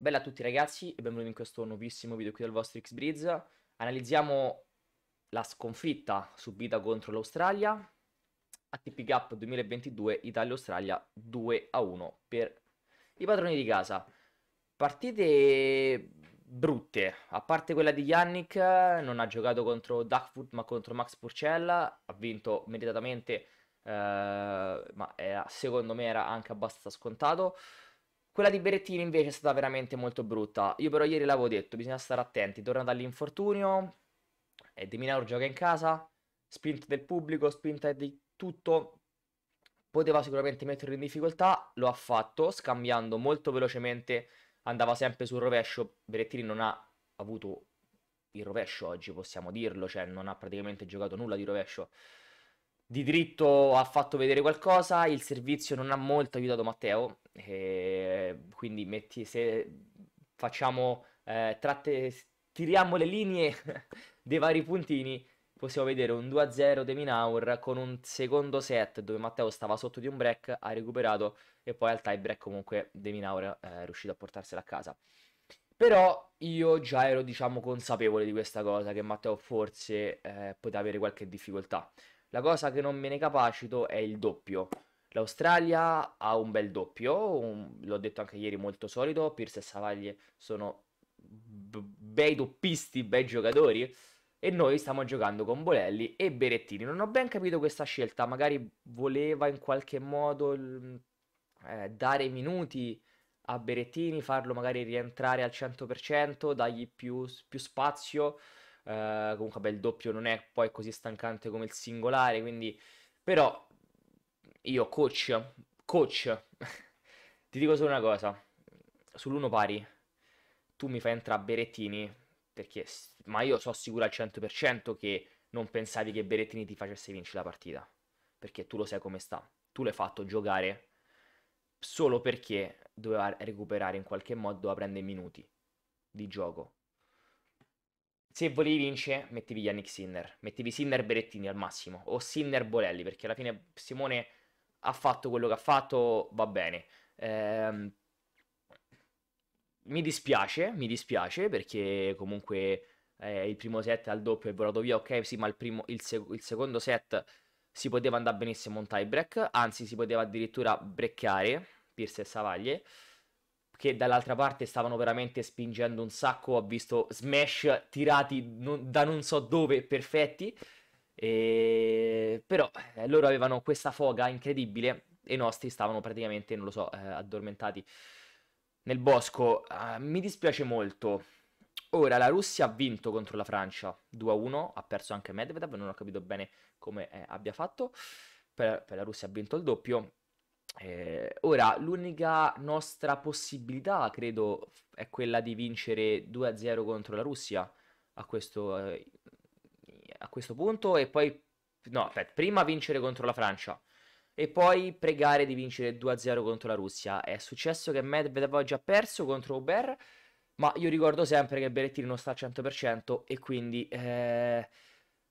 Bella a tutti ragazzi e benvenuti in questo nuovissimo video qui del vostro XBriz. Analizziamo la sconfitta subita contro l'Australia ATP Cup 2022 Italia-Australia 2 a 1 per i padroni di casa. Partite brutte, a parte quella di Yannick, non ha giocato contro Duckfoot ma contro Max Purcella, ha vinto meritatamente, eh, ma era, secondo me era anche abbastanza scontato. Quella di Berettini invece è stata veramente molto brutta. Io però ieri l'avevo detto, bisogna stare attenti. Torna dall'infortunio, e eh, De Minaur gioca in casa, spinta del pubblico, spinta di tutto. Poteva sicuramente metterlo in difficoltà, lo ha fatto, scambiando molto velocemente, andava sempre sul rovescio. Berettini non ha avuto il rovescio oggi, possiamo dirlo, cioè non ha praticamente giocato nulla di rovescio di dritto ha fatto vedere qualcosa, il servizio non ha molto aiutato Matteo, e eh, quindi metti, se facciamo, eh, tratte, tiriamo le linee dei vari puntini, possiamo vedere un 2-0 De Minaur con un secondo set dove Matteo stava sotto di un break, ha recuperato e poi al tie break comunque De Minaur eh, è riuscito a portarsela a casa. Però io già ero diciamo consapevole di questa cosa, che Matteo forse eh, poteva avere qualche difficoltà. La cosa che non me ne capacito è il doppio. L'Australia ha un bel doppio, un, l'ho detto anche ieri, molto solido. Pierce e Savaglie sono b- bei doppisti, bei giocatori. E noi stiamo giocando con Bolelli e Berettini. Non ho ben capito questa scelta. Magari voleva in qualche modo eh, dare minuti a Berettini, farlo magari rientrare al 100%, dargli più, più spazio. Eh, comunque, beh, il doppio non è poi così stancante come il singolare, quindi... Però, io, coach, coach, ti dico solo una cosa. Sull'uno pari, tu mi fai entrare Berettini, perché... Ma io so sicuro al 100% che non pensavi che Berettini ti facesse vincere la partita. Perché tu lo sai come sta. Tu l'hai fatto giocare solo perché doveva recuperare in qualche modo, doveva prendere minuti di gioco se volevi vincere, mettevi Yannick Sinner, mettevi Sinner Berettini al massimo, o Sinner Bolelli, perché alla fine Simone ha fatto quello che ha fatto, va bene. Ehm, mi dispiace, mi dispiace, perché comunque eh, il primo set al doppio è volato via, ok, sì, ma il, primo, il, sec- il secondo set si poteva andare benissimo un tie break, anzi si poteva addirittura breccare, Pierce e Savaglie, che dall'altra parte stavano veramente spingendo un sacco. Ho visto smash tirati non, da non so dove perfetti. E... Però eh, loro avevano questa foga incredibile e i nostri stavano praticamente, non lo so, eh, addormentati nel bosco. Eh, mi dispiace molto. Ora, la Russia ha vinto contro la Francia 2-1, ha perso anche Medvedev, non ho capito bene come eh, abbia fatto. Per, per la Russia ha vinto il doppio eh, ora, l'unica nostra possibilità, credo, è quella di vincere 2-0 contro la Russia a questo, eh, a questo punto e poi... No, aspetta, prima vincere contro la Francia e poi pregare di vincere 2-0 contro la Russia. È successo che Medvedev ha già perso contro Aubert, ma io ricordo sempre che Berettini non sta al 100% e quindi eh,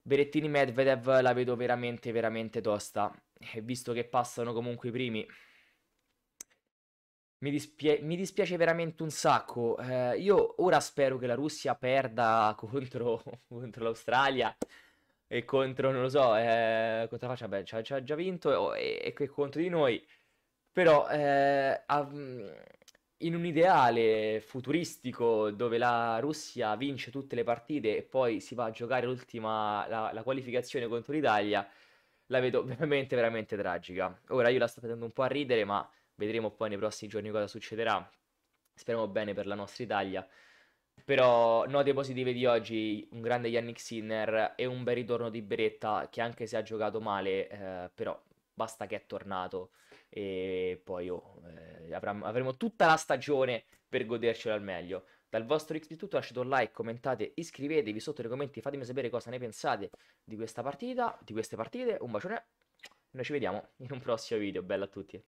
Berettini-Medvedev la vedo veramente, veramente tosta. E eh, visto che passano comunque i primi, mi, dispie- mi, dispiace veramente un sacco. Eh, io ora spero che la Russia perda contro, contro l'Australia e contro, non lo so, eh, contro la faccia, beh, ci ha già vinto oh, e, e, contro di noi. Però eh, in un ideale futuristico dove la Russia vince tutte le partite e poi si va a giocare l'ultima, la, la qualificazione contro l'Italia, la vedo veramente, veramente tragica. Ora io la sto prendendo un po' a ridere, ma vedremo poi nei prossimi giorni cosa succederà. Speriamo bene per la nostra Italia. Però note positive di oggi, un grande Yannick Sinner e un bel ritorno di Beretta che anche se ha giocato male, eh, però basta che è tornato e poi oh, eh, avremo tutta la stagione per godercela al meglio dal vostro X di tutto, lasciate un like, commentate, iscrivetevi sotto nei commenti, fatemi sapere cosa ne pensate di questa partita, di queste partite, un bacione, noi ci vediamo in un prossimo video, bello a tutti.